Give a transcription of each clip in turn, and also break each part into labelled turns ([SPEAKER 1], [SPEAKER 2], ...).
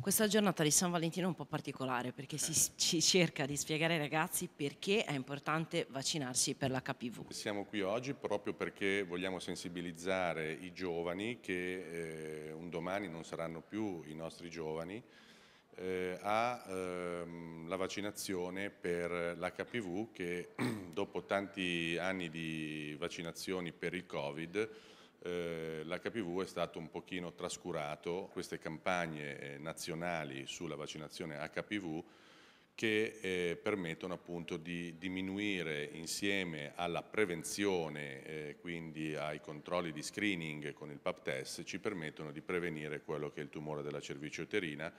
[SPEAKER 1] Questa giornata di San Valentino è un po' particolare perché si, ci cerca di spiegare ai ragazzi perché è importante vaccinarsi per l'HPV.
[SPEAKER 2] Siamo qui oggi proprio perché vogliamo sensibilizzare i giovani che eh, un domani non saranno più i nostri giovani eh, alla eh, vaccinazione per l'HPV che dopo tanti anni di vaccinazioni per il Covid eh, l'HPV è stato un pochino trascurato, queste campagne eh, nazionali sulla vaccinazione HPV che eh, permettono appunto di diminuire insieme alla prevenzione, eh, quindi ai controlli di screening con il PAP test, ci permettono di prevenire quello che è il tumore della cervice uterina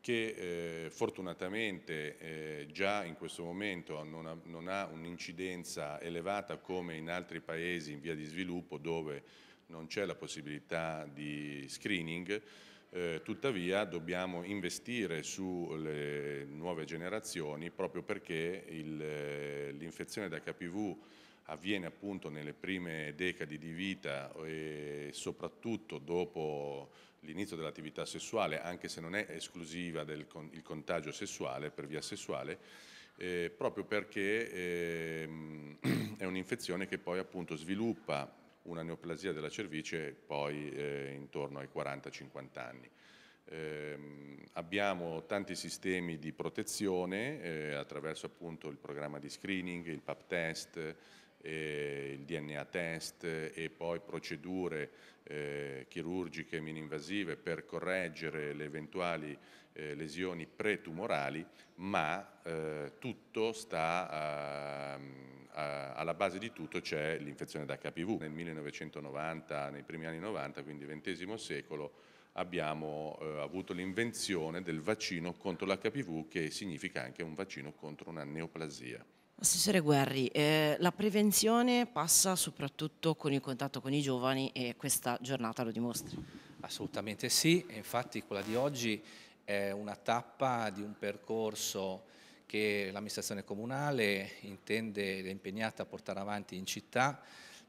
[SPEAKER 2] che eh, fortunatamente eh, già in questo momento non ha, non ha un'incidenza elevata come in altri paesi in via di sviluppo dove non c'è la possibilità di screening, eh, tuttavia dobbiamo investire sulle nuove generazioni proprio perché eh, l'infezione da HPV avviene appunto nelle prime decadi di vita e soprattutto dopo l'inizio dell'attività sessuale, anche se non è esclusiva del con, contagio sessuale per via sessuale, eh, proprio perché eh, è un'infezione che poi appunto sviluppa una neoplasia della cervice poi eh, intorno ai 40-50 anni. Eh, abbiamo tanti sistemi di protezione eh, attraverso appunto il programma di screening, il PAP test, eh, il DNA test e poi procedure eh, chirurgiche mininvasive per correggere le eventuali eh, lesioni pretumorali, ma eh, tutto sta alla base di tutto c'è l'infezione da HPV. Nel 1990, nei primi anni 90, quindi XX secolo, abbiamo eh, avuto l'invenzione del vaccino contro l'HPV che significa anche un vaccino contro una neoplasia.
[SPEAKER 1] Assessore Guerri, eh, la prevenzione passa soprattutto con il contatto con i giovani e questa giornata lo dimostra.
[SPEAKER 3] Assolutamente sì, infatti quella di oggi è una tappa di un percorso che l'amministrazione comunale intende ed è impegnata a portare avanti in città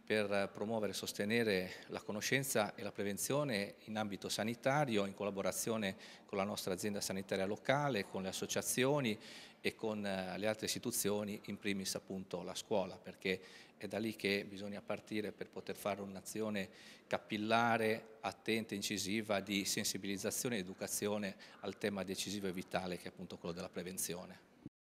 [SPEAKER 3] per promuovere e sostenere la conoscenza e la prevenzione in ambito sanitario in collaborazione con la nostra azienda sanitaria locale, con le associazioni e con eh, le altre istituzioni, in primis appunto la scuola, perché è da lì che bisogna partire per poter fare un'azione capillare, attenta, incisiva di sensibilizzazione ed educazione al tema decisivo e vitale che è appunto quello della prevenzione.